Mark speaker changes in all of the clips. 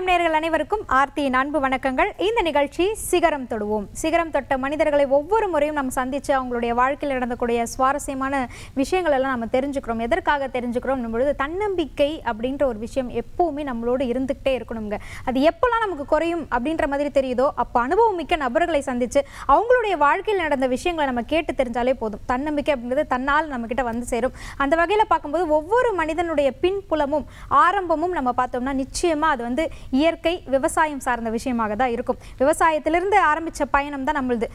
Speaker 1: வணக்கம் நேர்கள் அனைவருக்கும் ஆர்த்தியின் அன்பு வணக்கங்கள் இந்த நிகழ்ச்சி சிகரம் தொடுவோம் சிகரம் தொட்ட மனிதர்களை ஒவ்வொரு முறையும் நம்ம சந்தித்து அவங்களுடைய வாழ்க்கையில் நடந்தக்கூடிய சுவாரஸ்யமான விஷயங்கள் எல்லாம் நம்ம தெரிஞ்சுக்கிறோம் எதற்காக தெரிஞ்சுக்கிறோம் பொழுது தன்னம்பிக்கை அப்படின்ற ஒரு விஷயம் எப்போவுமே நம்மளோடு இருந்துக்கிட்டே இருக்கணுங்க அது எப்போல்லாம் நமக்கு குறையும் அப்படின்ற மாதிரி தெரியுதோ அப்போ அனுபவம் மிக்க நபர்களை சந்தித்து அவங்களுடைய வாழ்க்கையில் நடந்த விஷயங்களை நம்ம கேட்டு தெரிஞ்சாலே போதும் தன்னம்பிக்கை அப்படிங்கிறது தன்னால் நம்மக்கிட்ட வந்து சேரும் அந்த வகையில் பார்க்கும்போது ஒவ்வொரு மனிதனுடைய பின்புலமும் ஆரம்பமும் நம்ம பார்த்தோம்னா நிச்சயமாக அது வந்து இயற்கை விவசாயம் சார்ந்த விஷயமாக தான் இருக்கும் விவசாயத்திலிருந்து ஆரம்பித்த பயணம் தான் நம்மளது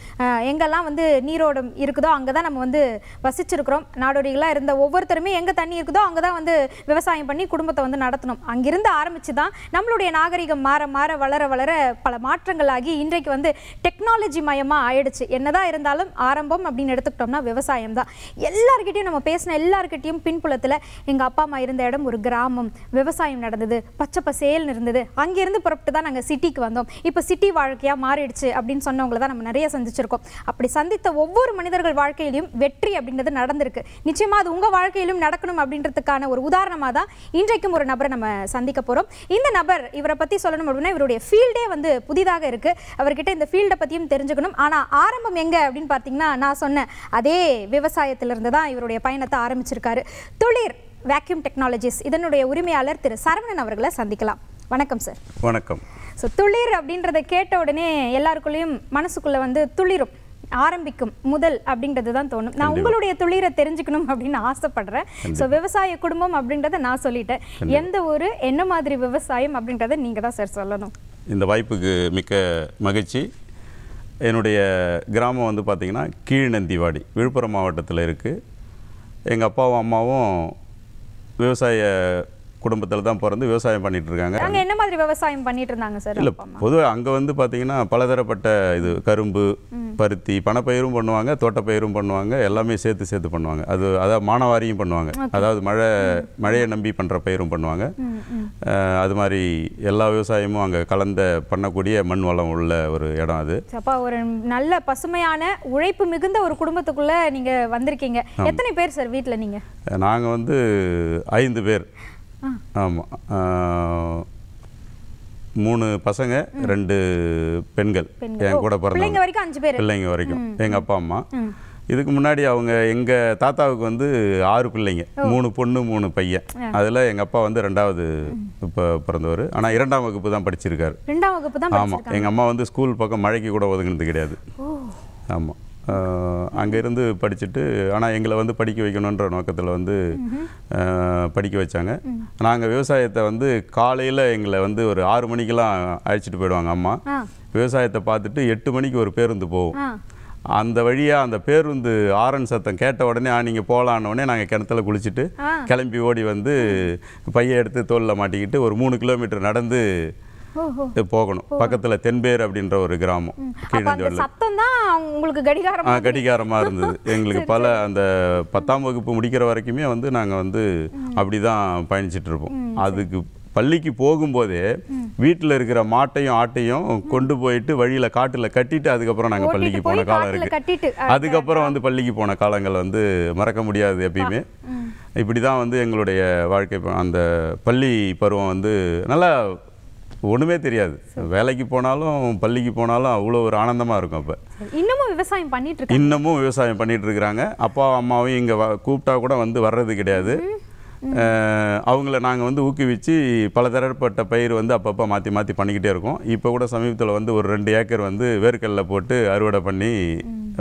Speaker 1: எங்கெல்லாம் வந்து நீரோடம் இருக்குதோ அங்கே தான் நம்ம வந்து வசிச்சிருக்கிறோம் நாடோடிகளாக இருந்த ஒவ்வொருத்தருமே எங்கே தண்ணி இருக்குதோ அங்கே தான் வந்து விவசாயம் பண்ணி குடும்பத்தை வந்து நடத்தணும் அங்கிருந்து ஆரம்பித்து தான் நம்மளுடைய நாகரிகம் மாற மாற வளர வளர பல மாற்றங்கள் ஆகி இன்றைக்கு வந்து டெக்னாலஜி மயமாக ஆயிடுச்சு என்னதான் இருந்தாலும் ஆரம்பம் அப்படின்னு எடுத்துக்கிட்டோம்னா விவசாயம் தான் எல்லாருக்கிட்டையும் நம்ம பேசின எல்லாருக்கிட்டையும் பின்புலத்தில் எங்கள் அப்பா அம்மா இருந்த இடம் ஒரு கிராமம் விவசாயம் நடந்தது பச்சை பசேல்னு இருந்தது அங்கேருந்து புறப்பட்டு தான் நாங்கள் சிட்டிக்கு வந்தோம் இப்போ சிட்டி வாழ்க்கையாக மாறிடுச்சு அப்படின்னு சொன்னவங்களை தான் நம்ம நிறைய சந்திச்சிருக்கோம் அப்படி சந்தித்த ஒவ்வொரு மனிதர்கள் வாழ்க்கையிலையும் வெற்றி அப்படின்றது நடந்திருக்கு நிச்சயமாக அது உங்கள் வாழ்க்கையிலும் நடக்கணும் அப்படின்றதுக்கான ஒரு உதாரணமாக தான் இன்றைக்கும் ஒரு நபரை நம்ம சந்திக்க போகிறோம் இந்த நபர் இவரை பற்றி சொல்லணும் அப்படின்னா இவருடைய ஃபீல்டே வந்து புதிதாக இருக்குது அவர்கிட்ட இந்த ஃபீல்டை பற்றியும் தெரிஞ்சுக்கணும் ஆனால் ஆரம்பம் எங்கே அப்படின்னு பார்த்தீங்கன்னா நான் சொன்னேன் அதே விவசாயத்திலிருந்து தான் இவருடைய பயணத்தை ஆரம்பிச்சிருக்காரு துளிர் வேக்யூம் டெக்னாலஜிஸ் இதனுடைய உரிமையாளர் திரு சரவணன் அவர்களை சந்திக்கலாம் வணக்கம் சார் வணக்கம் ஸோ துளிர் அப்படின்றத கேட்ட உடனே எல்லாருக்குள்ளேயும் மனசுக்குள்ளே வந்து துளிரும் ஆரம்பிக்கும் முதல் அப்படின்றது தான் தோணும் நான் உங்களுடைய துளிரை தெரிஞ்சுக்கணும் அப்படின்னு ஆசைப்படுறேன் ஸோ விவசாய குடும்பம் அப்படின்றத நான் சொல்லிட்டேன் எந்த ஊர் என்ன மாதிரி விவசாயம் அப்படின்றத நீங்கள் தான் சார் சொல்லணும்
Speaker 2: இந்த வாய்ப்புக்கு மிக்க மகிழ்ச்சி என்னுடைய கிராமம் வந்து பார்த்திங்கன்னா கீழ்நந்திவாடி விழுப்புரம் மாவட்டத்தில் இருக்குது எங்கள் அப்பாவும் அம்மாவும் விவசாய குடும்பத்தில் தான் பிறந்து விவசாயம் பண்ணிட்டு இருக்காங்க அங்கே
Speaker 1: என்ன மாதிரி விவசாயம் பண்ணிட்டு இருந்தாங்க சார் இல்லை
Speaker 2: பொதுவாக அங்கே வந்து பார்த்தீங்கன்னா பலதரப்பட்ட இது கரும்பு பருத்தி பணப்பயிரும் பண்ணுவாங்க தோட்டப்பயிரும் பண்ணுவாங்க எல்லாமே சேர்த்து சேர்த்து பண்ணுவாங்க அது அதாவது மானவாரியும் பண்ணுவாங்க அதாவது மழை மழையை நம்பி பண்ணுற பயிரும் பண்ணுவாங்க அது மாதிரி எல்லா விவசாயமும் அங்கே கலந்த பண்ணக்கூடிய மண் வளம் உள்ள ஒரு இடம் அது
Speaker 1: அப்பா ஒரு நல்ல பசுமையான உழைப்பு மிகுந்த ஒரு குடும்பத்துக்குள்ளே நீங்கள் வந்திருக்கீங்க எத்தனை பேர் சார் வீட்டில் நீங்கள்
Speaker 2: நாங்கள் வந்து ஐந்து பேர் ஆமாம் மூணு பசங்க ரெண்டு பெண்கள் என் கூட பிறந்த வரைக்கும்
Speaker 1: அஞ்சு பேர் பிள்ளைங்க வரைக்கும் எங்கள்
Speaker 2: அப்பா அம்மா இதுக்கு முன்னாடி அவங்க எங்கள் தாத்தாவுக்கு வந்து ஆறு பிள்ளைங்க மூணு பொண்ணு மூணு பையன் அதில் எங்கள் அப்பா வந்து ரெண்டாவது இப்போ பிறந்தவர் ஆனால் இரண்டாம் வகுப்பு தான் படிச்சிருக்காரு ஆமாம் எங்கள் அம்மா வந்து ஸ்கூல் பக்கம் மழைக்கு கூட ஒதுங்கினது கிடையாது ஆமாம் அங்கேருந்து படிச்சுட்டு ஆனால் எங்களை வந்து படிக்க வைக்கணுன்ற நோக்கத்தில் வந்து படிக்க வச்சாங்க நாங்கள் விவசாயத்தை வந்து காலையில் எங்களை வந்து ஒரு ஆறு மணிக்கெல்லாம் அழைச்சிட்டு போயிடுவாங்க அம்மா விவசாயத்தை பார்த்துட்டு எட்டு மணிக்கு ஒரு பேருந்து போவோம் அந்த வழியாக அந்த பேருந்து ஆரன் சத்தம் கேட்ட உடனே ஆ நீங்கள் போகலான்னு உடனே நாங்கள் கிணத்துல குளிச்சுட்டு கிளம்பி ஓடி வந்து பையை எடுத்து தோலில் மாட்டிக்கிட்டு ஒரு மூணு கிலோமீட்டர் நடந்து போகணும் பக்கத்தில் தென்பேர் அப்படின்ற ஒரு கிராமம் கீழஞ்சோடில்
Speaker 1: உங்களுக்கு கடிகாரம் கடிகாரமாக
Speaker 2: இருந்தது எங்களுக்கு பல அந்த பத்தாம் வகுப்பு முடிக்கிற வரைக்குமே வந்து நாங்கள் வந்து அப்படி தான் பயணிச்சிட்டு இருப்போம் அதுக்கு பள்ளிக்கு போகும்போதே வீட்டில் இருக்கிற மாட்டையும் ஆட்டையும் கொண்டு போயிட்டு வழியில் காட்டில் கட்டிட்டு அதுக்கப்புறம் நாங்கள் பள்ளிக்கு போன காலம் இருக்குது அதுக்கப்புறம் வந்து பள்ளிக்கு போன காலங்கள் வந்து மறக்க முடியாது எப்பயுமே இப்படி தான் வந்து எங்களுடைய வாழ்க்கை அந்த பள்ளி பருவம் வந்து நல்லா ஒன்றுமே தெரியாது வேலைக்கு போனாலும் பள்ளிக்கு போனாலும் அவ்வளோ ஒரு ஆனந்தமாக இருக்கும் அப்போ
Speaker 1: இன்னமும் விவசாயம் பண்ணிட்டு
Speaker 2: இன்னமும் விவசாயம் பண்ணிட்டு இருக்கிறாங்க அப்பா அம்மாவும் இங்க கூப்பிட்டா கூட வந்து வர்றது கிடையாது அவங்கள நாங்கள் வந்து ஊக்குவிச்சு பல தரப்பட்ட பயிர் வந்து அப்பப்போ மாற்றி மாற்றி பண்ணிக்கிட்டே இருக்கோம் இப்போ கூட சமீபத்தில் வந்து ஒரு ரெண்டு ஏக்கர் வந்து வேர்க்கல்ல போட்டு அறுவடை பண்ணி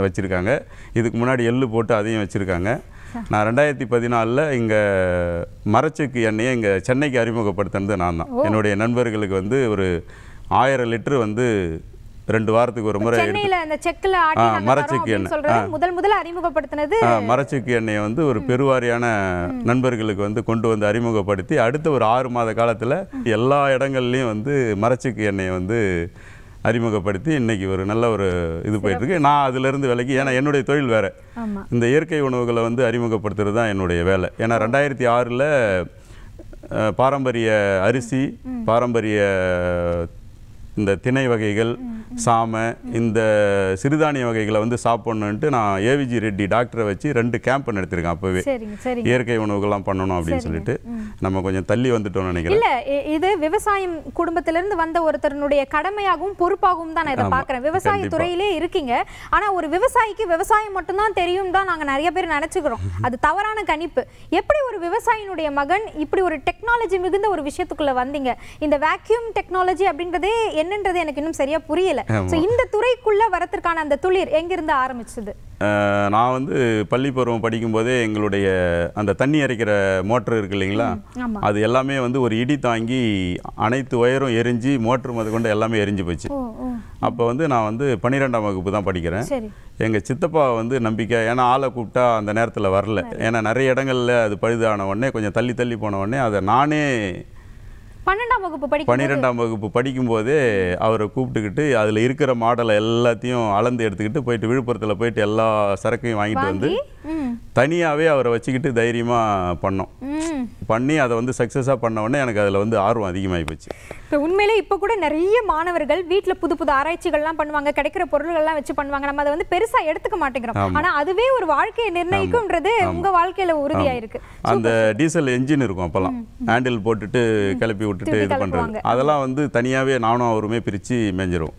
Speaker 2: வச்சுருக்காங்க இதுக்கு முன்னாடி எள்ளு போட்டு அதையும் வச்சுருக்காங்க நான் ரெண்டாயிரத்தி பதினாலில் இங்கே மரச்சுக்கு எண்ணெயை இங்கே சென்னைக்கு அறிமுகப்படுத்தினது நான் தான் என்னுடைய நண்பர்களுக்கு வந்து ஒரு ஆயிரம் லிட்டரு வந்து ரெண்டு வாரத்துக்கு ஒரு முறை
Speaker 1: மரச்சுக்கு எண்ணெய் முதல் முதல்ல அறிமுகப்படுத்தினது
Speaker 2: மரச்சுக்கு எண்ணெயை வந்து ஒரு பெருவாரியான நண்பர்களுக்கு வந்து கொண்டு வந்து அறிமுகப்படுத்தி அடுத்த ஒரு ஆறு மாத காலத்தில் எல்லா இடங்கள்லையும் வந்து மரச்சுக்கு எண்ணெயை வந்து அறிமுகப்படுத்தி இன்றைக்கி ஒரு நல்ல ஒரு இது இருக்கு நான் அதிலேருந்து விலைக்கு ஏன்னா என்னுடைய தொழில் வேறு இந்த இயற்கை உணவுகளை வந்து அறிமுகப்படுத்துறது தான் என்னுடைய வேலை ஏன்னா ரெண்டாயிரத்தி ஆறில் பாரம்பரிய அரிசி பாரம்பரிய இந்த திணை வகைகள் சாமை இந்த சிறுதானிய வகைகளை வந்து சாப்பிடணுன்ட்டு நான் ஏவிஜி ரெட்டி டாக்டரை வச்சு ரெண்டு கேம்ப் நடத்திருக்கேன் அப்போவே இயற்கை உணவுகள்லாம் பண்ணணும் அப்படின்னு சொல்லிட்டு நம்ம கொஞ்சம் தள்ளி வந்துட்டோம்னு நினைக்கிறேன்
Speaker 1: இது விவசாயம் குடும்பத்திலிருந்து வந்த ஒருத்தருடைய கடமையாகவும் பொறுப்பாகவும் தான் நான் இதை பார்க்குறேன் விவசாய துறையிலே இருக்கீங்க ஆனால் ஒரு விவசாயிக்கு விவசாயம் மட்டும்தான் தெரியும் தான் நாங்க நிறைய பேர் நினச்சிக்கிறோம் அது தவறான கணிப்பு எப்படி ஒரு விவசாயினுடைய மகன் இப்படி ஒரு டெக்னாலஜி மிகுந்த ஒரு விஷயத்துக்குள்ளே வந்தீங்க இந்த வேக்யூம் டெக்னாலஜி அப்படின்றதே என்னன்றது எனக்கு இன்னும் சரியா புரியல ஸோ இந்த துறைக்குள்ள வரத்திற்கான அந்த துளிர் எங்கிருந்து ஆரம்பிச்சது
Speaker 2: நான் வந்து பள்ளி பருவம் படிக்கும்போதே எங்களுடைய அந்த தண்ணி அரைக்கிற மோட்ரு இருக்கு இல்லைங்களா அது எல்லாமே வந்து ஒரு இடி தாங்கி அனைத்து ஒயரும் எரிஞ்சு மோட்ரு மது கொண்டு எல்லாமே எரிஞ்சு போச்சு அப்போ வந்து நான் வந்து பன்னிரெண்டாம் வகுப்பு தான் படிக்கிறேன் எங்கள் சித்தப்பா வந்து நம்பிக்கை ஏன்னா ஆளை கூப்பிட்டா அந்த நேரத்தில் வரல ஏன்னா நிறைய இடங்களில் அது பழுதான உடனே கொஞ்சம் தள்ளி தள்ளி போன உடனே அதை நானே
Speaker 1: பன்னெண்டாம் வகுப்பு படி பன்னிரெண்டாம்
Speaker 2: வகுப்பு படிக்கும்போது அவரை கூப்பிட்டுக்கிட்டு அதில் இருக்கிற மாடலை எல்லாத்தையும் அளந்து எடுத்துக்கிட்டு போயிட்டு விழுப்புரத்தில் போயிட்டு எல்லா சரக்கையும் வாங்கிட்டு வந்து தனியாகவே அவரை வச்சுக்கிட்டு தைரியமாக பண்ணோம் பண்ணி அதை வந்து சக்ஸஸாக பண்ண உடனே எனக்கு அதில் வந்து ஆர்வம் அதிகமாகி போச்சு
Speaker 1: இப்போ உண்மையிலே இப்போ கூட நிறைய மாணவர்கள் வீட்டில் புது புது ஆராய்ச்சிகள்லாம் பண்ணுவாங்க கிடைக்கிற பொருள்கள்லாம் வச்சு பண்ணுவாங்க நம்ம அதை வந்து பெருசாக எடுத்துக்க மாட்டேங்கிறோம் ஆனால் அதுவே ஒரு வாழ்க்கையை நிர்ணயிக்கும்ன்றது உங்கள் வாழ்க்கையில் உறுதியாயிருக்கு அந்த
Speaker 2: டீசல் என்ஜின் இருக்கும் அப்போல்லாம் ஹேண்டில் போட்டுட்டு கிளப்பி விட்டுட்டு இது பண்ணுறது அதெல்லாம் வந்து தனியாகவே நானும் அவருமே பிரித்து மேஞ்சிரும்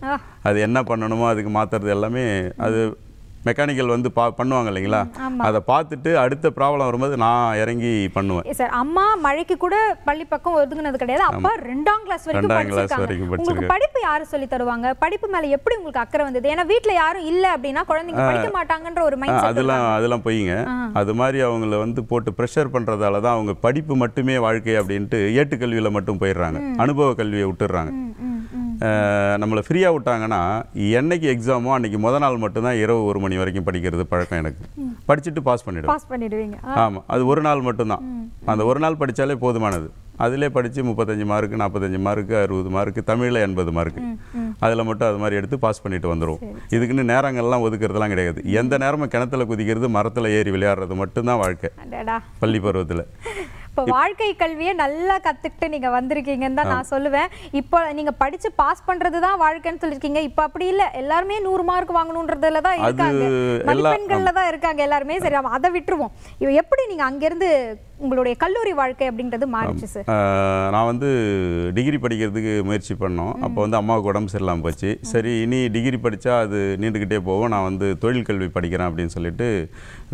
Speaker 2: அது என்ன பண்ணணுமோ அதுக்கு மாற்றுறது எல்லாமே அது மெக்கானிக்கல் வந்து பா பண்ணுவாங்க இல்லைங்களா அதை பார்த்துட்டு அடுத்த ப்ராப்ளம் வரும்போது நான் இறங்கி பண்ணுவேன்
Speaker 1: சார் அம்மா மழைக்கு கூட பள்ளி பக்கம் ஒதுங்கினது கிடையாது அப்பா ரெண்டாம் கிளாஸ் வரைக்கும் ரெண்டாம் கிளாஸ் வரைக்கும் படிப்பு யார் சொல்லி தருவாங்க படிப்பு மேலே எப்படி உங்களுக்கு அக்கறை வந்தது ஏன்னா வீட்டில் யாரும் இல்லை அப்படின்னா குழந்தைங்க படிக்க மாட்டாங்கன்ற ஒரு மைண்ட் அதெல்லாம்
Speaker 2: அதெல்லாம் பொய்ங்க அது மாதிரி அவங்கள வந்து போட்டு ப்ரெஷர் பண்ணுறதால தான் அவங்க படிப்பு மட்டுமே வாழ்க்கை அப்படின்ட்டு ஏட்டுக்கல்வியில் மட்டும் போயிடுறாங்க அனுபவ கல்வியை விட்டுடுறாங்க நம்மளை ஃப்ரீயாக விட்டாங்கன்னா என்னைக்கு எக்ஸாமோ அன்றைக்கி முத நாள் மட்டும்தான் இரவு ஒரு மணி வரைக்கும் படிக்கிறது பழக்கம் எனக்கு படிச்சுட்டு பாஸ்
Speaker 1: பண்ணிடுவேன் ஆமாம்
Speaker 2: அது ஒரு நாள் மட்டும்தான் அந்த ஒரு நாள் படித்தாலே போதுமானது அதிலே படித்து முப்பத்தஞ்சு மார்க்கு நாற்பத்தஞ்சு மார்க்கு அறுபது மார்க்கு தமிழில் எண்பது மார்க்கு அதில் மட்டும் அது மாதிரி எடுத்து பாஸ் பண்ணிட்டு வந்துடும் இதுக்குன்னு நேரங்கள்லாம் ஒதுக்கிறதுலாம் கிடையாது எந்த நேரமும் கிணத்துல குதிக்கிறது மரத்தில் ஏறி விளையாடுறது மட்டும்தான் வாழ்க்கை பள்ளி பருவத்தில்
Speaker 1: இப்போ வாழ்க்கை கல்வியை நல்லா கற்றுக்கிட்டு நீங்கள் வந்திருக்கீங்கன்னு தான் நான் சொல்லுவேன் இப்போ நீங்கள் படித்து பாஸ் பண்ணுறது தான் வாழ்க்கைன்னு சொல்லியிருக்கீங்க இப்போ அப்படி இல்லை எல்லாருமே நூறு மார்க் வாங்கணுன்றதுல தான் இருக்காங்க மதிப்பெண்களில் தான் இருக்காங்க எல்லாருமே சரி அதை விட்டுருவோம் எப்படி நீங்கள் அங்கேருந்து உங்களுடைய கல்லூரி வாழ்க்கை அப்படின்றது மாறிச்சு சார்
Speaker 2: நான் வந்து டிகிரி படிக்கிறதுக்கு முயற்சி பண்ணோம் அப்போ வந்து அம்மாவுக்கு உடம்பு சரியில்லாமல் போச்சு சரி இனி டிகிரி படித்தா அது நீண்டுக்கிட்டே போவோம் நான் வந்து தொழில் கல்வி படிக்கிறேன் அப்படின்னு சொல்லிட்டு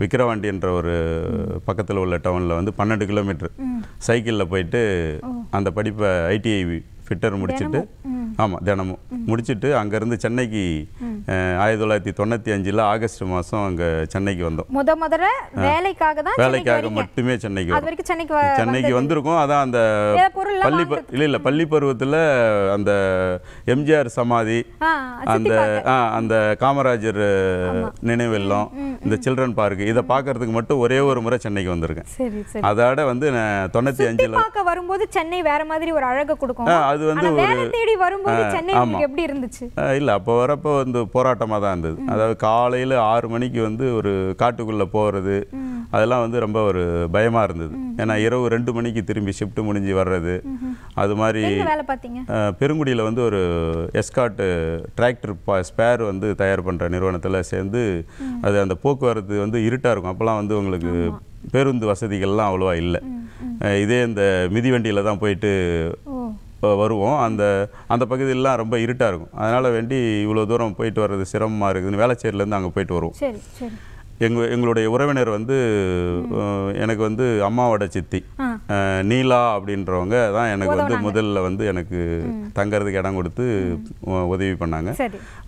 Speaker 2: விக்கிரவாண்டி என்ற ஒரு பக்கத்தில் உள்ள டவுனில் வந்து பன்னெண்டு கிலோமீட்டர் சைக்கிளில் போயிட்டு அந்த படிப்பை ஐடிஐ ஃபிட்டர் முடிச்சுட்டு ஆமாம் தினமும் முடிச்சுட்டு அங்கேருந்து சென்னைக்கு ஆயிரத்தி தொள்ளாயிரத்தி தொண்ணூற்றி அஞ்சில் ஆகஸ்ட் மாதம் அங்கே சென்னைக்கு வந்தோம்
Speaker 1: முத முதல்ல வேலைக்காக தான் வேலைக்காக
Speaker 2: மட்டுமே சென்னைக்கு
Speaker 1: வரும் சென்னைக்கு சென்னைக்கு
Speaker 2: வந்திருக்கோம் அதான் அந்த பள்ளி இல்லை இல்லை பள்ளி பருவத்தில் அந்த எம்ஜிஆர் சமாதி அந்த அந்த காமராஜர் நினைவில்லம் இந்த சில்ட்ரன் பார்க் இதை பார்க்கறதுக்கு மட்டும் ஒரே ஒரு முறை சென்னைக்கு
Speaker 1: வந்திருக்கேன்
Speaker 2: அதோட வந்து தொண்ணூற்றி அஞ்சில்
Speaker 1: வரும்போது சென்னை வேற மாதிரி ஒரு அழகை கொடுக்கும் அது வந்து ஒரு தேடி வரும் வரும்போது சென்னை எப்படி இருந்துச்சு
Speaker 2: இல்லை அப்போ வரப்போ வந்து போராட்டமாக தான் இருந்தது அதாவது காலையில் ஆறு மணிக்கு வந்து ஒரு காட்டுக்குள்ளே போகிறது அதெல்லாம் வந்து ரொம்ப ஒரு பயமாக இருந்தது ஏன்னா இரவு ரெண்டு மணிக்கு திரும்பி ஷிஃப்ட் முடிஞ்சு வர்றது அது மாதிரி பெருங்குடியில் வந்து ஒரு எஸ்காட்டு டிராக்டர் ஸ்பேர் வந்து தயார் பண்ணுற நிறுவனத்தில் சேர்ந்து அது அந்த போக்குவரத்து வந்து இருட்டாக இருக்கும் அப்போல்லாம் வந்து உங்களுக்கு பேருந்து வசதிகள்லாம் அவ்வளோவா இல்லை இதே இந்த மிதிவண்டியில் தான் போயிட்டு வருவோம் அந்த அந்த பகுதியிலலாம் ரொம்ப இருட்டாக இருக்கும் அதனால் வேண்டி இவ்வளோ தூரம் போயிட்டு வர்றது சிரமமாக இருக்குதுன்னு வேளச்சேரியிலேருந்து அங்கே போயிட்டு வருவோம் எங்கள் எங்களுடைய உறவினர் வந்து எனக்கு வந்து அம்மாவோட சித்தி நீலா அப்படின்றவங்க தான் எனக்கு வந்து முதல்ல வந்து எனக்கு தங்கறதுக்கு இடம் கொடுத்து உதவி பண்ணாங்க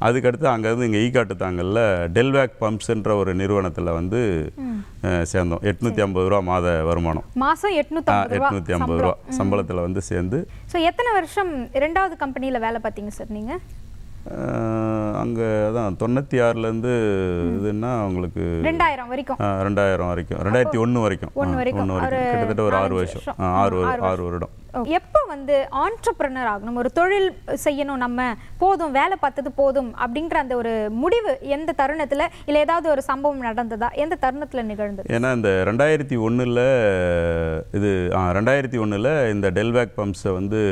Speaker 2: அதுக்கடுத்து அங்கேருந்து இங்கே ஈகாட்டு தாங்கல்ல டெல்வேக் பம்ப்ஸ்ன்ற ஒரு நிறுவனத்தில் வந்து சேர்ந்தோம் எட்நூற்றி ஐம்பது ரூபா மாத வருமானம்
Speaker 1: மாதம் எட்நூற்றி ஐம்பது ரூபா சம்பளத்தில் வந்து சேர்ந்து ஸோ எத்தனை வருஷம் இரண்டாவது கம்பெனியில் வேலை பார்த்தீங்க சார் நீங்கள்
Speaker 2: அங்கே அதான் தொண்ணூற்றி ஆறுலேருந்து இதுன்னா அவங்களுக்கு ரெண்டாயிரம் வரைக்கும் ரெண்டாயிரம் வரைக்கும் ரெண்டாயிரத்தி ஒன்று வரைக்கும் ஒன்று வரைக்கும் கிட்டத்தட்ட ஒரு ஆறு வருஷம் ஆறு ஆறு வருடம்
Speaker 1: எப்போ வந்து ஆண்டர்பிரனர் ஆகணும் ஒரு தொழில் செய்யணும் நம்ம போதும் வேலை பார்த்தது போதும் அப்படின்ற அந்த ஒரு முடிவு எந்த தருணத்தில் இல்லை ஏதாவது ஒரு சம்பவம் நடந்ததா எந்த தருணத்தில் நிகழ்ந்தது
Speaker 2: ஏன்னா இந்த ரெண்டாயிரத்தி ஒன்றில் இது ரெண்டாயிரத்தி ஒன்றில் இந்த டெல்வேக் பம்ப்ஸை வந்து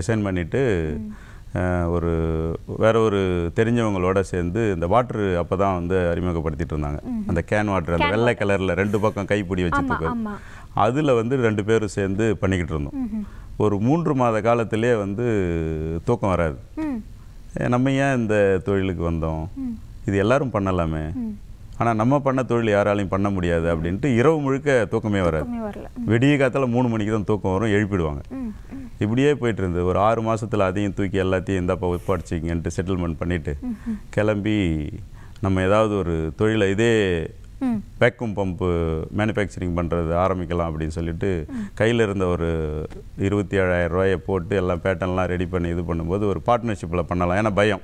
Speaker 2: ரிசைன் பண்ணிவிட்டு ஒரு வேற ஒரு தெரிஞ்சவங்களோட சேர்ந்து இந்த வாட்ரு அப்போ தான் வந்து அறிமுகப்படுத்திட்டு இருந்தாங்க அந்த கேன் வாட்ரு அந்த வெள்ளை கலரில் ரெண்டு பக்கம் கைப்பிடி வச்சுட்டு அதில் வந்து ரெண்டு பேரும் சேர்ந்து பண்ணிக்கிட்டு இருந்தோம் ஒரு மூன்று மாத காலத்திலே வந்து தூக்கம் வராது நம்ம ஏன் இந்த தொழிலுக்கு வந்தோம் இது எல்லாரும் பண்ணலாமே ஆனால் நம்ம பண்ண தொழில் யாராலையும் பண்ண முடியாது அப்படின்ட்டு இரவு முழுக்க தூக்கமே வராது விடிய காலத்தில் மூணு மணிக்கு தான் தூக்கம் வரும் எழுப்பிடுவாங்க இப்படியே போயிட்டு இருந்தது ஒரு ஆறு மாதத்தில் அதையும் தூக்கி எல்லாத்தையும் இந்தாப்பா ஒப்பாடிச்சிங்கன்ட்டு செட்டில்மெண்ட் பண்ணிவிட்டு கிளம்பி நம்ம ஏதாவது ஒரு தொழிலை இதே வேக்கும் பம்பு மேனுஃபேக்சரிங் பண்ணுறது ஆரம்பிக்கலாம் அப்படின்னு சொல்லிட்டு கையில் இருந்த ஒரு இருபத்தி ஏழாயிரம் ரூபாயை போட்டு எல்லாம் பேட்டன்லாம் ரெடி பண்ணி இது பண்ணும்போது ஒரு பார்ட்னர்ஷிப்பில் பண்ணலாம் ஏன்னா பயம்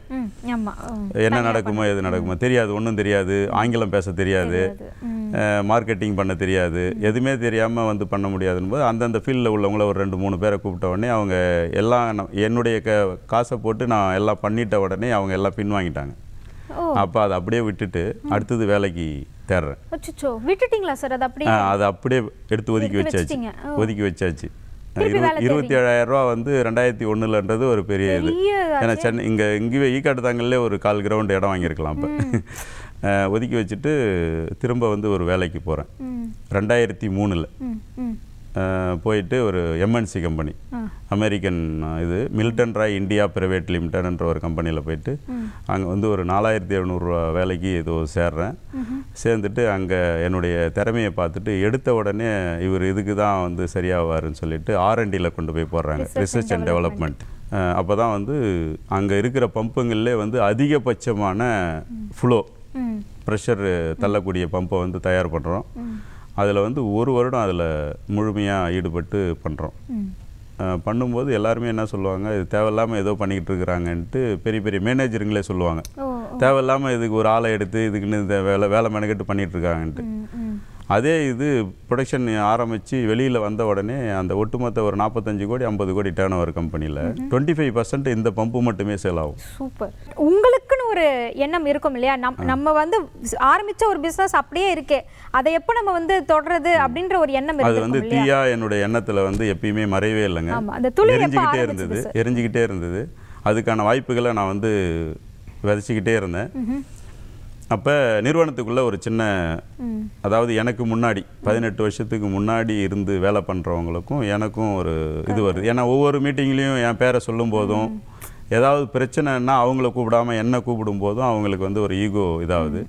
Speaker 2: என்ன நடக்குமோ எது நடக்குமோ தெரியாது ஒன்றும் தெரியாது ஆங்கிலம் பேச தெரியாது மார்க்கெட்டிங் பண்ண தெரியாது எதுவுமே தெரியாமல் வந்து பண்ண முடியாதுன்னு போது அந்தந்த ஃபீல்டில் உள்ளவங்கள ஒரு ரெண்டு மூணு பேரை கூப்பிட்ட உடனே அவங்க எல்லாம் என்னுடைய க காசை போட்டு நான் எல்லாம் பண்ணிட்ட உடனே அவங்க எல்லாம் பின்வாங்கிட்டாங்க அப்போ அதை அப்படியே விட்டுட்டு அடுத்தது வேலைக்கு தேடுறேன்
Speaker 1: விட்டுட்டீங்களா சார் அது அப்படியே அது
Speaker 2: அப்படியே எடுத்து ஒதுக்கி வச்சாச்சு ஒதுக்கி வச்சாச்சு இருபத்தி ஏழாயிரம் ரூபா வந்து ரெண்டாயிரத்தி ஒன்றுலன்றது ஒரு பெரிய இது ஏன்னா சென்னை இங்கே இங்கேயே ஈக்காட்டு e ஒரு கால் கிரவுண்டு இடம் வாங்கியிருக்கலாம் இப்போ ஒதுக்கி வச்சுட்டு திரும்ப வந்து ஒரு வேலைக்கு போகிறேன் ரெண்டாயிரத்தி மூணில் போயிட்டு ஒரு எம்என்சி கம்பெனி அமெரிக்கன் இது மில்டன் ராய் இந்தியா பிரைவேட் லிமிடெட்ன்ற ஒரு கம்பெனியில் போயிட்டு அங்கே வந்து ஒரு நாலாயிரத்தி எழுநூறுவா வேலைக்கு ஏதோ சேர்றேன் சேர்ந்துட்டு அங்கே என்னுடைய திறமையை பார்த்துட்டு எடுத்த உடனே இவர் இதுக்கு தான் வந்து சரியாவாருன்னு சொல்லிட்டு ஆர்என்டியில் கொண்டு போய் போடுறாங்க ரிசர்ச் அண்ட் டெவலப்மெண்ட் அப்போ தான் வந்து அங்கே இருக்கிற பம்புங்களிலே வந்து அதிகபட்சமான ஃப்ளோ ப்ரெஷர் தள்ளக்கூடிய பம்பை வந்து தயார் பண்ணுறோம் அதில் வந்து ஒரு வருடம் அதில் முழுமையாக ஈடுபட்டு பண்ணுறோம் பண்ணும்போது எல்லாருமே என்ன சொல்லுவாங்க இது தேவையில்லாமல் ஏதோ பண்ணிக்கிட்டு இருக்கிறாங்கன்ட்டு பெரிய பெரிய மேனேஜருங்களே சொல்லுவாங்க தேவையில்லாமல் இதுக்கு ஒரு ஆளை எடுத்து இதுக்குன்னு இந்த வேலை வேலை மெனக்கெட்டு பண்ணிகிட்டு இருக்காங்கன்ட்டு அதே இது ப்ரொடக்ஷன் ஆரம்பித்து வெளியில் வந்த உடனே அந்த ஒட்டுமொத்த ஒரு நாற்பத்தஞ்சு கோடி ஐம்பது கோடி டேர்ன் ஓவர் கம்பெனியில் டுவெண்ட்டி ஃபைவ் பர்சன்ட் இந்த பம்பு மட்டுமே சேல் ஆகும்
Speaker 1: சூப்பர் உங்களுக்கு ஒரு எண்ணம் இருக்கும் இல்லையா நம் நம்ம வந்து ஆரம்பிச்ச ஒரு பிஸ்னஸ் அப்படியே இருக்கே அதை எப்போ நம்ம வந்து தொடர்றது அப்படின்ற ஒரு எண்ணம் அது வந்து தீயா
Speaker 2: என்னுடைய எண்ணத்தில் வந்து எப்பயுமே மறையவே இல்லைங்க
Speaker 1: எரிஞ்சுக்கிட்டே இருந்தது
Speaker 2: எரிஞ்சுக்கிட்டே இருந்தது அதுக்கான வாய்ப்புகளை நான் வந்து விதைச்சிக்கிட்டே இருந்தேன் அப்போ நிறுவனத்துக்குள்ளே ஒரு சின்ன அதாவது எனக்கு முன்னாடி பதினெட்டு வருஷத்துக்கு முன்னாடி இருந்து வேலை பண்ணுறவங்களுக்கும் எனக்கும் ஒரு இது வருது ஏன்னா ஒவ்வொரு மீட்டிங்லேயும் என் பேரை சொல்லும் போதும் ஏதாவது பிரச்சனைன்னா அவங்கள கூப்பிடாமல் என்ன கூப்பிடும் போதும் அவங்களுக்கு வந்து ஒரு ஈகோ இதாகுது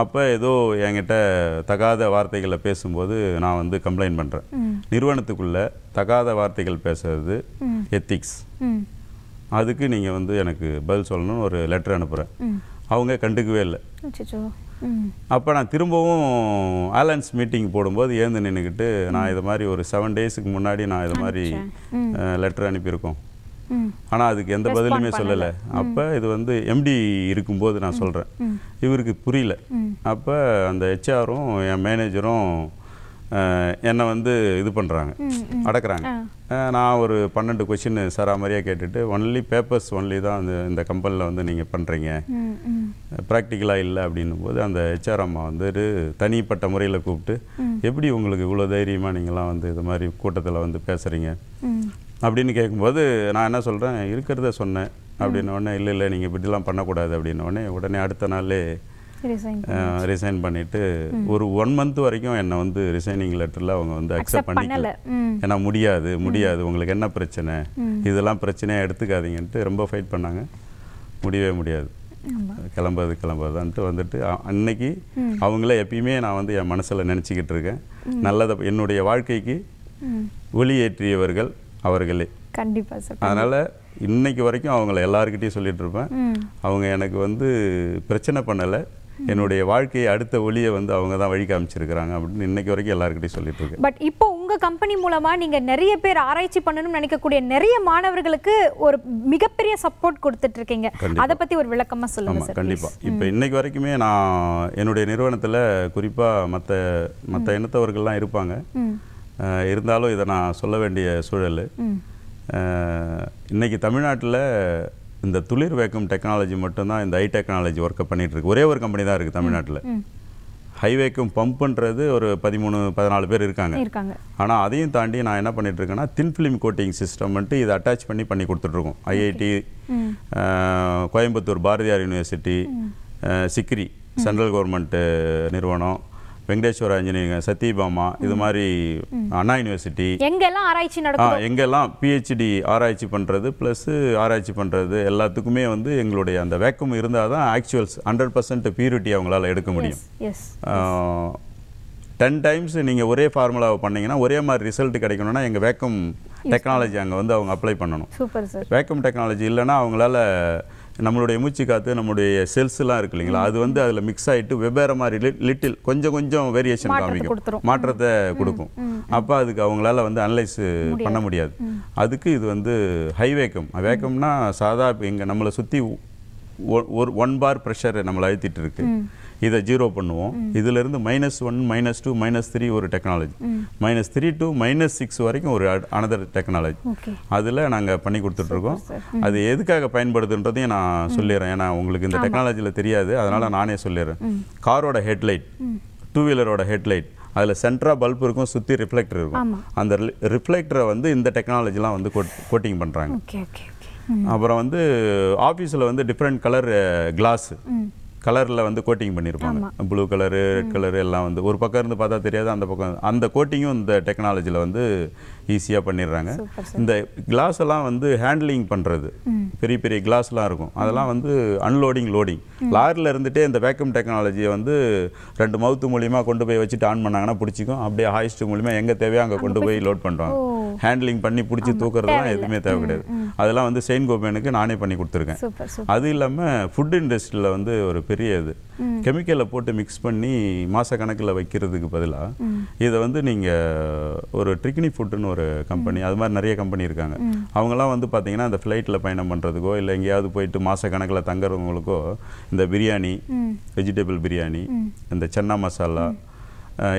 Speaker 2: அப்போ ஏதோ என்கிட்ட தகாத வார்த்தைகளை பேசும்போது நான் வந்து கம்ப்ளைண்ட் பண்ணுறேன் நிறுவனத்துக்குள்ளே தகாத வார்த்தைகள் பேசுறது எத்திக்ஸ் அதுக்கு நீங்கள் வந்து எனக்கு பதில் சொல்லணும்னு ஒரு லெட்டர் அனுப்புகிறேன் அவங்க கண்டுக்கவே இல்லை அப்போ நான் திரும்பவும் ஆலன்ஸ் மீட்டிங் போடும்போது ஏந்து நின்றுக்கிட்டு நான் இது மாதிரி ஒரு செவன் டேஸுக்கு முன்னாடி நான் இது மாதிரி லெட்டர் அனுப்பியிருக்கோம் ஆனால் அதுக்கு எந்த பதிலுமே சொல்லலை அப்போ இது வந்து எம்டி இருக்கும்போது நான் சொல்கிறேன் இவருக்கு புரியல அப்போ அந்த ஹெச்ஆரும் என் மேனேஜரும் என்னை வந்து இது பண்ணுறாங்க அடக்கிறாங்க நான் ஒரு பன்னெண்டு கொஷின் சராமரியாக மாதிரியாக கேட்டுட்டு ஒன்லி பேப்பர்ஸ் ஒன்லி தான் அந்த இந்த கம்பெனியில் வந்து நீங்கள் பண்ணுறீங்க ப்ராக்டிக்கலாக இல்லை அப்படின்னும் போது அந்த ஹெச்ஆர் அம்மா வந்துட்டு தனிப்பட்ட முறையில் கூப்பிட்டு எப்படி உங்களுக்கு இவ்வளோ தைரியமாக நீங்களாம் வந்து இது மாதிரி கூட்டத்தில் வந்து பேசுகிறீங்க அப்படின்னு கேட்கும்போது நான் என்ன சொல்கிறேன் இருக்கிறத சொன்னேன் அப்படின்னோடனே இல்லை இல்லை நீங்கள் இப்படிலாம் பண்ணக்கூடாது அப்படின்ன உடனே அடுத்த நாளே ரிசைன் பண்ணிவிட்டு ஒரு ஒன் மந்த் வரைக்கும் என்னை வந்து ரிசைனிங் லெட்டரில் அவங்க வந்து அக்செப்ட் பண்ணிக்கல ஏன்னா முடியாது முடியாது உங்களுக்கு என்ன பிரச்சனை இதெல்லாம் பிரச்சனையாக எடுத்துக்காதீங்கன்ட்டு ரொம்ப ஃபைட் பண்ணாங்க முடியவே முடியாது கிளம்புறது கிளம்புறதான்ட்டு வந்துட்டு அன்னைக்கு அவங்கள எப்பயுமே நான் வந்து என் மனசில் நினச்சிக்கிட்டு இருக்கேன் நல்லதை என்னுடைய வாழ்க்கைக்கு ஒளியேற்றியவர்கள் அவர்களே
Speaker 1: கண்டிப்பாக சார் அதனால்
Speaker 2: இன்னைக்கு வரைக்கும் அவங்கள எல்லாருக்கிட்டையும் சொல்லிட்டு இருப்பேன் அவங்க எனக்கு வந்து பிரச்சனை பண்ணலை என்னுடைய வாழ்க்கையை அடுத்த ஒளியை வந்து அவங்க தான் வழி காமிச்சிருக்கிறாங்க அப்படின்னு இன்னைக்கு வரைக்கும் எல்லாருக்கிட்டையும் சொல்லிட்டு இருக்கேன்
Speaker 1: பட் இப்போ உங்கள் கம்பெனி மூலமாக நீங்கள் நிறைய பேர் ஆராய்ச்சி பண்ணணும்னு நினைக்கக்கூடிய நிறைய மாணவர்களுக்கு ஒரு மிகப்பெரிய சப்போர்ட் கொடுத்துட்டு இருக்கீங்க அதை பற்றி ஒரு விளக்கமாக சொல்லுங்கள் சார் கண்டிப்பாக இப்போ
Speaker 2: இன்னைக்கு வரைக்குமே நான் என்னுடைய நிறுவனத்தில் குறிப்பாக மற்ற மற்ற இனத்தவர்கள்லாம் இருப்பாங்க இருந்தாலும் இதை நான் சொல்ல வேண்டிய சூழல் இன்றைக்கி தமிழ்நாட்டில் இந்த துளிர் வேக்கம் டெக்னாலஜி மட்டும்தான் இந்த ஐ டெக்னாலஜி ஒர்க்கை பண்ணிகிட்ருக்கு ஒரே ஒரு கம்பெனி தான் இருக்குது தமிழ்நாட்டில் ஹைவேக்கும் பம்புன்றது ஒரு பதிமூணு பதினாலு பேர் இருக்காங்க ஆனால் அதையும் தாண்டி நான் என்ன பண்ணிட்டுருக்கேன்னா தின் ஃபிலிம் கோட்டிங் சிஸ்டம் வந்துட்டு இதை அட்டாச் பண்ணி பண்ணி கொடுத்துட்ருக்கோம் IIT Coimbatore Bharathiar university CECRI central government நிறுவனம் வெங்கடேஸ்வர இன்ஜினியரிங் சத்யபாமா இது மாதிரி அண்ணா யூனிவர்சிட்டி
Speaker 1: எங்கெல்லாம் ஆராய்ச்சி நடக்கும்
Speaker 2: எங்கெல்லாம் பிஹெச்டி ஆராய்ச்சி பண்ணுறது ப்ளஸ்ஸு ஆராய்ச்சி பண்ணுறது எல்லாத்துக்குமே வந்து எங்களுடைய அந்த வேக்கம் இருந்தால் தான் ஆக்சுவல்ஸ் ஹண்ட்ரட் பர்சன்ட் பியூரிட்டி அவங்களால் எடுக்க முடியும் டென் டைம்ஸ் நீங்கள் ஒரே ஃபார்முலாவை பண்ணிங்கன்னா ஒரே மாதிரி ரிசல்ட் கிடைக்கணும்னா எங்கள் வேக்கம் டெக்னாலஜி அங்கே வந்து அவங்க அப்ளை பண்ணணும் சூப்பர் சார் வேக்கம் டெக்னாலஜி இல்லைன்னா அவங்களால நம்மளுடைய மூச்சு காற்று நம்மளுடைய செல்ஸ்லாம் இருக்கு இல்லைங்களா அது வந்து அதில் மிக்ஸ் ஆகிட்டு வெவ்வேறு மாதிரி லிட்டில் கொஞ்சம் கொஞ்சம் வேரியேஷன் காமிக்கும் மாற்றத்தை கொடுக்கும் அப்போ அதுக்கு அவங்களால வந்து அனலைஸ் பண்ண முடியாது அதுக்கு இது வந்து ஹை வேக்கம் வேக்கம்னா சாதா இங்கே நம்மளை சுற்றி ஒரு ஒன் பார் ப்ரெஷர் நம்மளை அழுத்திட்டு இருக்கு இதை ஜீரோ பண்ணுவோம் இருந்து minus one minus two minus three ஒரு technology minus three two minus six வரைக்கும் ஒரு அனதர் டெக்னாலஜி அதில் நாங்கள் பண்ணி கொடுத்துட்ருக்கோம் அது எதுக்காக பயன்படுதுன்றதையும் நான் சொல்லிடுறேன் ஏன்னா உங்களுக்கு இந்த டெக்னாலஜியில் தெரியாது அதனால் நானே சொல்லிடுறேன் காரோட ஹெட்லைட் டூ வீலரோட ஹெட்லைட் அதில் சென்ட்ரா பல்ப் இருக்கும் சுற்றி ரிஃப்ளெக்டர் இருக்கும் அந்த ரிஃப்ளெக்டரை வந்து இந்த டெக்னாலஜிலாம் வந்து கோட்டிங் பண்ணுறாங்க அப்புறம் வந்து ஆஃபீஸில் வந்து டிஃப்ரெண்ட் கலர் கிளாஸு கலரில் வந்து கோட்டிங் பண்ணியிருப்பாங்க ப்ளூ கலரு ரெட் கலரு எல்லாம் வந்து ஒரு பக்கம் இருந்து பார்த்தா தெரியாது அந்த பக்கம் அந்த கோட்டிங்கும் இந்த டெக்னாலஜியில் வந்து ஈஸியாக பண்ணிடுறாங்க இந்த கிளாஸ் எல்லாம் வந்து ஹேண்ட்லிங் பண்ணுறது பெரிய பெரிய கிளாஸ்லாம் இருக்கும் அதெல்லாம் வந்து அன்லோடிங் லோடிங் லாரியில் இருந்துகிட்டே இந்த வேக்கம் டெக்னாலஜியை வந்து ரெண்டு மவுத்து மூலியமாக கொண்டு போய் வச்சுட்டு ஆன் பண்ணாங்கன்னா பிடிச்சிக்கும் அப்படியே ஹாய்ஸ்ட் மூலியமாக எங்கே தேவையோ அங்கே கொண்டு போய் லோட் பண்ணுறாங்க ஹேண்ட்லிங் பண்ணி பிடிச்சி தூக்குறதுலாம் எதுவுமே தேவை கிடையாது அதெல்லாம் வந்து செயின் கோபேனுக்கு நானே பண்ணி கொடுத்துருக்கேன் அது இல்லாமல் ஃபுட் இண்டஸ்ட்ரியில் வந்து ஒரு பெரிய இது கெமிக்கலை போட்டு மிக்ஸ் பண்ணி மாதக்கணக்கில் வைக்கிறதுக்கு பதிலாக இதை வந்து நீங்கள் ஒரு ட்ரிக்னி ஃபுட்டுன்னு ஒரு ஒரு கம்பெனி அது மாதிரி நிறைய கம்பெனி இருக்காங்க அவங்களாம் வந்து பார்த்தீங்கன்னா அந்த ஃப்ளைட்டில் பயணம் பண்ணுறதுக்கோ இல்லை எங்கேயாவது போயிட்டு மாத கணக்கில் தங்குறவங்களுக்கோ இந்த பிரியாணி வெஜிடபிள் பிரியாணி இந்த சன்னா மசாலா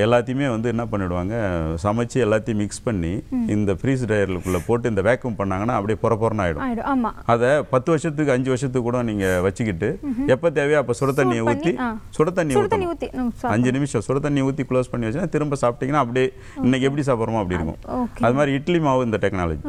Speaker 2: எல்லாத்தையுமே வந்து என்ன பண்ணிவிடுவாங்க சமைச்சு எல்லாத்தையும் மிக்ஸ் பண்ணி இந்த ஃப்ரீஸ் ட்ரையருக்குள்ளே போட்டு இந்த வேக்கம் பண்ணாங்கன்னா அப்படியே புறப்புறன்னு
Speaker 1: ஆகிடும்
Speaker 2: அதை பத்து வருஷத்துக்கு அஞ்சு வருஷத்துக்கு கூட நீங்கள் வச்சுக்கிட்டு எப்போ தேவையோ அப்போ சுட தண்ணியை ஊற்றி சுட தண்ணி
Speaker 1: ஊற்றி அஞ்சு
Speaker 2: நிமிஷம் சுட தண்ணி ஊற்றி க்ளோஸ் பண்ணி வச்சுன்னா திரும்ப சாப்பிட்டீங்கன்னா அப்படியே இன்னைக்கு எப்படி சாப்பிட்றோமோ அப்படி இருக்கும் அது மாதிரி இட்லி மாவு இந்த டெக்னாலஜி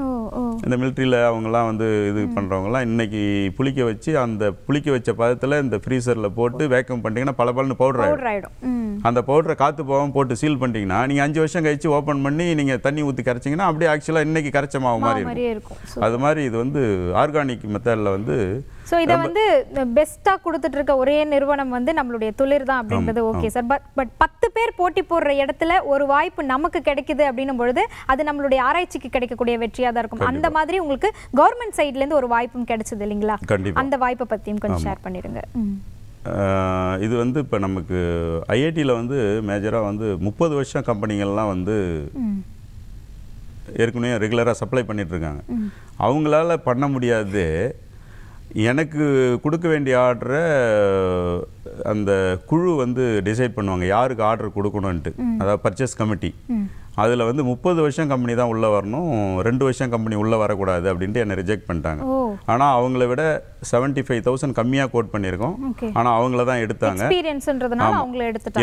Speaker 2: இந்த மிலிட்ரியில் அவங்கெல்லாம் வந்து இது பண்ணுறவங்கலாம் இன்றைக்கி புளிக்க வச்சு அந்த புளிக்க வச்ச பதத்தில் இந்த ஃப்ரீசரில் போட்டு வேக்கம் பண்ணிட்டீங்கன்னா பல பலன்னு பவுடர் ஆகிடும் அந்த பவுடரை காற்று போகாமல் போட்டு சீல் பண்ணிட்டீங்கன்னா நீங்கள் அஞ்சு வருஷம் கழிச்சு ஓப்பன் பண்ணி நீங்கள் தண்ணி ஊற்றி கரைச்சிங்கன்னா அப்படியே ஆக்சுவலாக இன்றைக்கி கரைச்ச மாவு மாதிரி
Speaker 1: இருக்கும் அது
Speaker 2: மாதிரி இது வந்து ஆர்கானிக் மெத்தடில் வந்து
Speaker 1: ஸோ இதை வந்து பெஸ்ட்டாக கொடுத்துட்டு இருக்க ஒரே நிறுவனம் வந்து நம்மளுடைய தொழில் தான் அப்படின்றது ஓகே சார் பட் பட் பத்து பேர் போட்டி போடுற இடத்துல ஒரு வாய்ப்பு நமக்கு கிடைக்குது அப்படின்னும் பொழுது அது நம்மளுடைய ஆராய்ச்சிக்கு கிடைக்கக்கூடிய வெற்றியாக தான் இருக்கும் அந்த மாதிரி உங்களுக்கு கவர்மெண்ட் சைட்லேருந்து ஒரு வாய்ப்பும் கிடைச்சது இல்லைங்களா அந்த வாய்ப்பை பற்றியும் கொஞ்சம் ஷேர் பண்ணிடுங்க
Speaker 2: இது வந்து இப்போ நமக்கு ஐஐடியில் வந்து மேஜராக வந்து முப்பது வருஷம் கம்பெனிகள்லாம் வந்து ஏற்கனவே ரெகுலராக சப்ளை பண்ணிகிட்ருக்காங்க அவங்களால பண்ண முடியாது எனக்கு கொடுக்க வேண்டிய ஆர்டரை அந்த குழு வந்து டிசைட் பண்ணுவாங்க யாருக்கு ஆர்டர் கொடுக்கணுன்ட்டு அதாவது பர்ச்சேஸ் கமிட்டி அதில் வந்து முப்பது வருஷம் கம்பெனி தான் உள்ளே வரணும் ரெண்டு வருஷம் கம்பெனி உள்ளே வரக்கூடாது அப்படின்ட்டு என்னை ரிஜெக்ட் பண்ணிட்டாங்க ஆனால் அவங்கள விட செவன்ட்டி ஃபைவ் தௌசண்ட் கம்மியாக கோட் பண்ணியிருக்கோம் ஆனால் அவங்கள தான் எடுத்தாங்க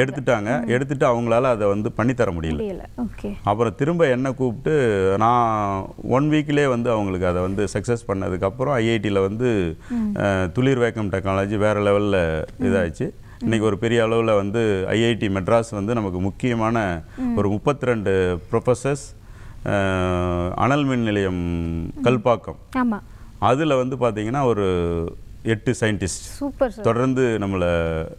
Speaker 2: எடுத்துட்டாங்க எடுத்துட்டு அவங்களால அதை வந்து பண்ணித்தர முடியல அப்புறம் திரும்ப என்னை கூப்பிட்டு நான் ஒன் வீக்லேயே வந்து அவங்களுக்கு அதை வந்து சக்ஸஸ் பண்ணதுக்கப்புறம் ஐஐடியில் வந்து துளிர் வேக்கம் டெக்னாலஜி வேறு லெவலில் இதாகிடுச்சு இன்றைக்கி ஒரு பெரிய அளவில் வந்து ஐஐடி மெட்ராஸ் வந்து நமக்கு முக்கியமான ஒரு முப்பத்தி ரெண்டு ப்ரொஃபஸர்ஸ் அனல் மின் நிலையம் கல்பாக்கம் அதில் வந்து பார்த்திங்கன்னா ஒரு எட்டு சயின்டிஸ்ட் சூப்பர் தொடர்ந்து நம்மளை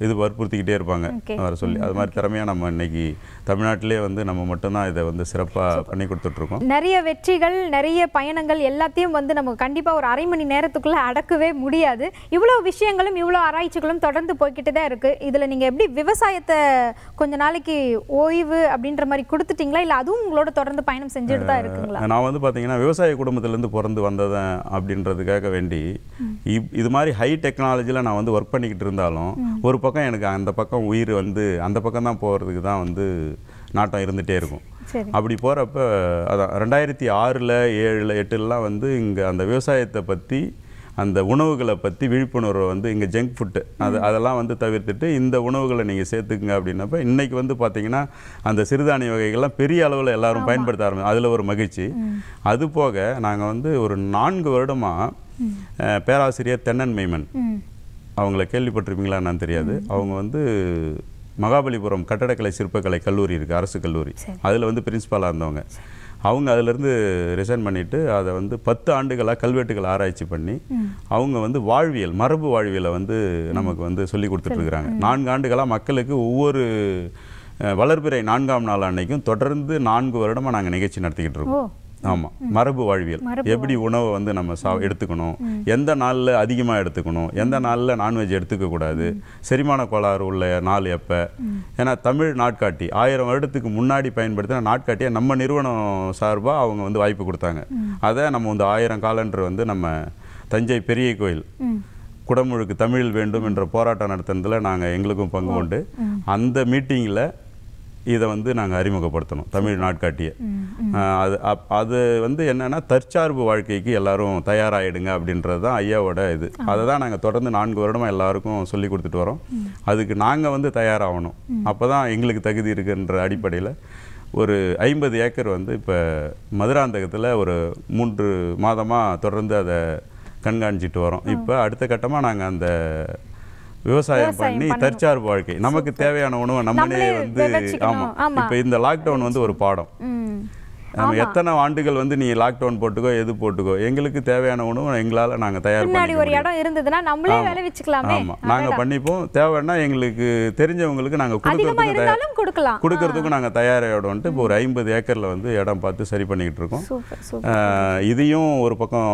Speaker 2: இது வற்புறுத்திக்கிட்டே இருப்பாங்க வர சொல்லி அது மாதிரி திறமையாக நம்ம இன்னைக்கு தமிழ்நாட்டிலே வந்து நம்ம மட்டும்தான் இதை வந்து சிறப்பாக பண்ணி கொடுத்துட்ருக்கோம்
Speaker 1: நிறைய வெற்றிகள் நிறைய பயணங்கள் எல்லாத்தையும் வந்து நம்ம கண்டிப்பாக ஒரு அரை மணி நேரத்துக்குள்ளே அடக்கவே முடியாது இவ்வளோ விஷயங்களும் இவ்வளோ ஆராய்ச்சிகளும் தொடர்ந்து போய்கிட்டு தான் இருக்குது இதில் நீங்கள் எப்படி விவசாயத்தை கொஞ்ச நாளைக்கு ஓய்வு அப்படின்ற மாதிரி கொடுத்துட்டீங்களா இல்லை அதுவும் உங்களோட தொடர்ந்து பயணம் செஞ்சுட்டு தான் இருக்குங்களா
Speaker 2: நான் வந்து பார்த்தீங்கன்னா விவசாய குடும்பத்திலேருந்து பிறந்து வந்ததேன் அப்படின்றதுக்காக வேண்டி இது மாதிரி ஹை டெக்னாலஜியில் நான் வந்து ஒர்க் பண்ணிக்கிட்டு இருந்தாலும் ஒரு பக்கம் எனக்கு அந்த பக்கம் உயிர் வந்து அந்த பக்கம் தான் போகிறதுக்கு தான் வந்து நாட்டம் இருந்துகிட்டே இருக்கும் அப்படி போகிறப்ப அதான் ரெண்டாயிரத்தி ஆறில் ஏழில் எட்டுலாம் வந்து இங்கே அந்த விவசாயத்தை பற்றி அந்த உணவுகளை பற்றி விழிப்புணர்வு வந்து இங்கே ஜங்க் ஃபுட்டு அது அதெல்லாம் வந்து தவிர்த்துட்டு இந்த உணவுகளை நீங்கள் சேர்த்துக்குங்க அப்படின்னப்ப இன்றைக்கி வந்து பார்த்திங்கன்னா அந்த சிறுதானிய வகைகள்லாம் பெரிய அளவில் எல்லாரும் பயன்படுத்த ஆரம்பிச்சு அதில் ஒரு மகிழ்ச்சி அது போக நாங்கள் வந்து ஒரு நான்கு வருடமாக பேராசிரியர் தென்னன் மைமன் அவங்கள கேள்விப்பட்டிருப்பீங்களா நான் தெரியாது அவங்க வந்து மகாபலிபுரம் கட்டடக்கலை சிற்பக்கலை கல்லூரி இருக்குது அரசு கல்லூரி அதில் வந்து பிரின்ஸிபாலாக இருந்தவங்க அவங்க அதிலிருந்து ரிசைன் பண்ணிட்டு அதை வந்து பத்து ஆண்டுகளாக கல்வெட்டுகள் ஆராய்ச்சி பண்ணி அவங்க வந்து வாழ்வியல் மரபு வாழ்வியலை வந்து நமக்கு வந்து சொல்லி கொடுத்துட்ருக்குறாங்க நான்கு ஆண்டுகளாக மக்களுக்கு ஒவ்வொரு வளர்பிறை நான்காம் நாள் அன்னைக்கும் தொடர்ந்து நான்கு வருடமாக நாங்கள் நிகழ்ச்சி நடத்திக்கிட்டு இருக்கோம்
Speaker 3: ஆமாம் மரபு
Speaker 2: வாழ்வியல் எப்படி உணவை வந்து நம்ம சா எடுத்துக்கணும் எந்த நாளில் அதிகமாக எடுத்துக்கணும் எந்த நாளில் நான்வெஜ் எடுத்துக்கக்கூடாது செரிமான கோளாறு உள்ள நாள் எப்போ ஏன்னா தமிழ் நாட்காட்டி ஆயிரம் வருடத்துக்கு முன்னாடி பயன்படுத்தின நாட்காட்டியை நம்ம நிறுவனம் சார்பாக அவங்க வந்து வாய்ப்பு கொடுத்தாங்க அதை நம்ம வந்து ஆயிரம் காலண்டர் வந்து நம்ம தஞ்சை பெரிய கோயில் குடமுழுக்கு தமிழ் வேண்டும் என்ற போராட்டம் நடத்துனதில் நாங்கள் எங்களுக்கும் பங்கு உண்டு அந்த மீட்டிங்கில் இதை வந்து நாங்கள் அறிமுகப்படுத்தணும் தமிழ் நாட்காட்டியை அது அப் அது வந்து என்னென்னா தற்சார்பு வாழ்க்கைக்கு எல்லாரும் தயாராகிடுங்க அப்படின்றது தான் ஐயாவோட இது அதை தான் நாங்கள் தொடர்ந்து நான்கு வருடமாக எல்லாருக்கும் சொல்லி கொடுத்துட்டு வரோம் அதுக்கு நாங்கள் வந்து தயாராகணும் அப்போ தான் எங்களுக்கு தகுதி இருக்குன்ற அடிப்படையில் ஒரு ஐம்பது ஏக்கர் வந்து இப்போ மதுராந்தகத்தில் ஒரு மூன்று மாதமாக தொடர்ந்து அதை கண்காணிச்சிட்டு வரோம் இப்போ அடுத்த கட்டமாக நாங்கள் அந்த விவசாயம் பண்ணி தற்சார்பு வாழ்க்கை நமக்கு தேவையான உணவை நம்மளே வந்து ஆமாம் இப்போ இந்த லாக்டவுன் வந்து ஒரு பாடம் நம்ம எத்தனை ஆண்டுகள் வந்து நீ லாக்டவுன் போட்டுக்கோ எது போட்டுக்கோ எங்களுக்கு தேவையான உணவு எங்களால் நாங்கள் தயார் பண்ணி ஒரு
Speaker 1: இடம் இருந்ததுன்னா நம்மளே விளைவிச்சுக்கலாமே ஆமாம் நாங்கள்
Speaker 2: பண்ணிப்போம் தேவைன்னா எங்களுக்கு தெரிஞ்சவங்களுக்கு நாங்கள் கொடுக்கறதுக்கு கொடுக்கலாம் கொடுக்கறதுக்கும் நாங்கள் தயாராகிடும்ட்டு இப்போ ஒரு ஐம்பது ஏக்கரில் வந்து இடம் பார்த்து சரி பண்ணிக்கிட்டு
Speaker 1: இருக்கோம்
Speaker 2: இதையும் ஒரு பக்கம்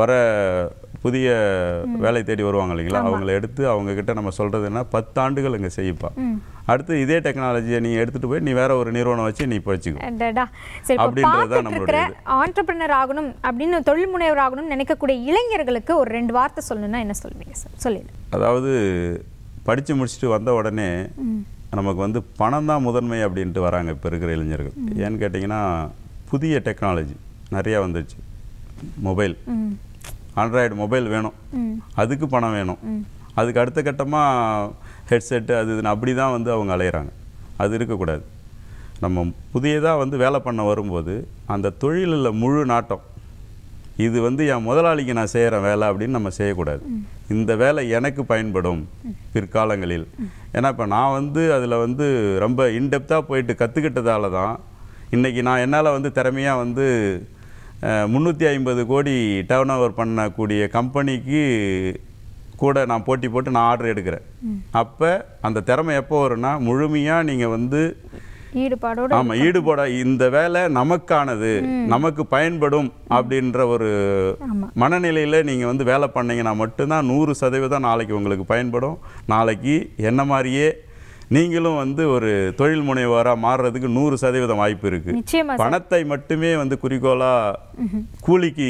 Speaker 2: வர புதிய வேலை தேடி வருவாங்க இல்லைங்களா அவங்கள எடுத்து அவங்க கிட்ட நம்ம பத்து பத்தாண்டுகள் இங்கே செய்யப்பா அடுத்து இதே டெக்னாலஜியை நீ எடுத்துட்டு போய் நீ வேற ஒரு நிறுவனம் வச்சு நீ படிச்சுக்கோ
Speaker 1: அப்படின்றத ஆண்டர்பிரினர் ஆகணும் அப்படின்னு தொழில் முனைவர் ஆகணும் நினைக்கக்கூடிய இளைஞர்களுக்கு ஒரு ரெண்டு வார்த்தை சொல்லணும்னா என்ன சொல்லுவீங்க சொல்லிடு
Speaker 2: அதாவது படிச்சு முடிச்சுட்டு வந்த உடனே நமக்கு வந்து பணம் தான் முதன்மை அப்படின்ட்டு வராங்க இப்போ இருக்கிற இளைஞர்கள் ஏன்னு கேட்டிங்கன்னா புதிய டெக்னாலஜி நிறையா வந்துச்சு மொபைல் ஆண்ட்ராய்டு மொபைல் வேணும் அதுக்கு பணம் வேணும் அதுக்கு அடுத்த கட்டமாக ஹெட்செட்டு அது இதுன்னு அப்படி தான் வந்து அவங்க அலையிறாங்க அது இருக்கக்கூடாது நம்ம புதியதாக வந்து வேலை பண்ண வரும்போது அந்த தொழிலில் முழு நாட்டம் இது வந்து என் முதலாளிக்கு நான் செய்கிற வேலை அப்படின்னு நம்ம செய்யக்கூடாது இந்த வேலை எனக்கு பயன்படும் பிற்காலங்களில் ஏன்னா இப்போ நான் வந்து அதில் வந்து ரொம்ப இன்டெப்த்தாக போயிட்டு கற்றுக்கிட்டதால தான் இன்றைக்கி நான் என்னால் வந்து திறமையாக வந்து முந்நூற்றி ஐம்பது கோடி டர்ன் ஓவர் பண்ணக்கூடிய கம்பெனிக்கு கூட நான் போட்டி போட்டு நான் ஆர்டர் எடுக்கிறேன் அப்போ அந்த திறமை எப்போ வரும்னா முழுமையாக நீங்கள் வந்து
Speaker 1: ஈடுபாடோட ஆமாம்
Speaker 2: ஈடுபாட இந்த வேலை நமக்கானது நமக்கு பயன்படும் அப்படின்ற ஒரு மனநிலையில் நீங்கள் வந்து வேலை பண்ணீங்கன்னா மட்டும்தான் நூறு சதவீதம் நாளைக்கு உங்களுக்கு பயன்படும் நாளைக்கு என்ன மாதிரியே நீங்களும் வந்து ஒரு தொழில் முனைவோராக மாறுறதுக்கு நூறு சதவீதம் வாய்ப்பு இருக்கு பணத்தை மட்டுமே வந்து குறிக்கோளாக கூலிக்கு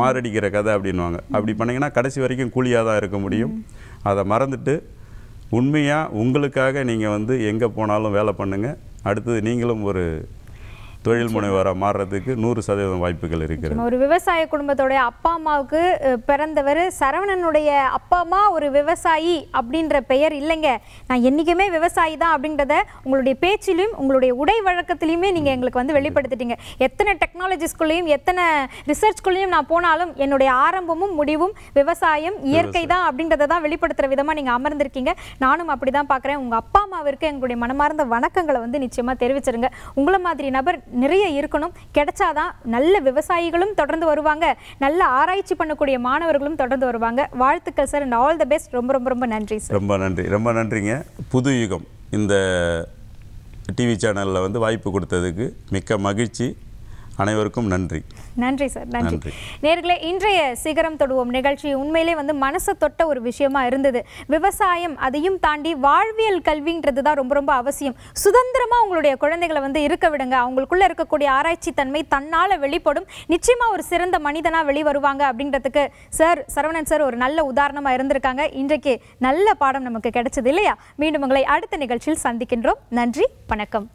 Speaker 2: மாரடிக்கிற கதை அப்படின்வாங்க அப்படி பண்ணிங்கன்னா கடைசி வரைக்கும் கூலியாக தான் இருக்க முடியும் அதை மறந்துட்டு உண்மையாக உங்களுக்காக நீங்கள் வந்து எங்கே போனாலும் வேலை பண்ணுங்கள் அடுத்தது நீங்களும் ஒரு தொழில் முனைவராக மாறுறதுக்கு நூறு சதவீதம் வாய்ப்புகள் இருக்குது
Speaker 1: ஒரு விவசாய குடும்பத்தோடைய அப்பா அம்மாவுக்கு பிறந்தவர் சரவணனுடைய அப்பா அம்மா ஒரு விவசாயி அப்படின்ற பெயர் இல்லைங்க நான் என்றைக்குமே விவசாயி தான் அப்படின்றத உங்களுடைய பேச்சிலையும் உங்களுடைய உடை வழக்கத்திலையுமே நீங்கள் எங்களுக்கு வந்து வெளிப்படுத்திட்டீங்க எத்தனை டெக்னாலஜிஸ்குள்ளேயும் எத்தனை ரிசர்ச்குள்ளேயும் நான் போனாலும் என்னுடைய ஆரம்பமும் முடிவும் விவசாயம் இயற்கை தான் அப்படின்றத தான் வெளிப்படுத்துகிற விதமாக நீங்கள் அமர்ந்திருக்கீங்க நானும் அப்படி தான் பார்க்குறேன் உங்கள் அப்பா அம்மாவிற்கு எங்களுடைய மனமார்ந்த வணக்கங்களை வந்து நிச்சயமாக தெரிவிச்சிருங்க உங்களை மாதிரி நபர் நிறைய இருக்கணும் கிடைச்சாதான் நல்ல விவசாயிகளும் தொடர்ந்து வருவாங்க நல்ல ஆராய்ச்சி பண்ணக்கூடிய மாணவர்களும் தொடர்ந்து வருவாங்க வாழ்த்துக்கள் sir and all the best ரொம்ப ரொம்ப ரொம்ப நன்றி சார்
Speaker 2: ரொம்ப நன்றி ரொம்ப நன்றிங்க புது யுகம் இந்த டிவி சேனலில் வந்து வாய்ப்பு கொடுத்ததுக்கு மிக்க மகிழ்ச்சி அனைவருக்கும் நன்றி
Speaker 1: நன்றி சார் நன்றி நேர்களை இன்றைய சிகரம் தொடுவோம் நிகழ்ச்சி உண்மையிலே வந்து மனசு தொட்ட ஒரு விஷயமா இருந்தது விவசாயம் அதையும் தாண்டி வாழ்வியல் கல்வின்றது தான் ரொம்ப ரொம்ப அவசியம் சுதந்திரமா உங்களுடைய குழந்தைகளை வந்து இருக்க விடுங்க அவங்களுக்குள்ள இருக்கக்கூடிய ஆராய்ச்சி தன்மை தன்னால வெளிப்படும் நிச்சயமா ஒரு சிறந்த மனிதனா வெளிவருவாங்க அப்படின்றதுக்கு சார் சரவணன் சார் ஒரு நல்ல உதாரணமா இருந்திருக்காங்க இன்றைக்கு நல்ல பாடம் நமக்கு கிடைச்சது இல்லையா மீண்டும் உங்களை அடுத்த நிகழ்ச்சியில் சந்திக்கின்றோம் நன்றி வணக்கம்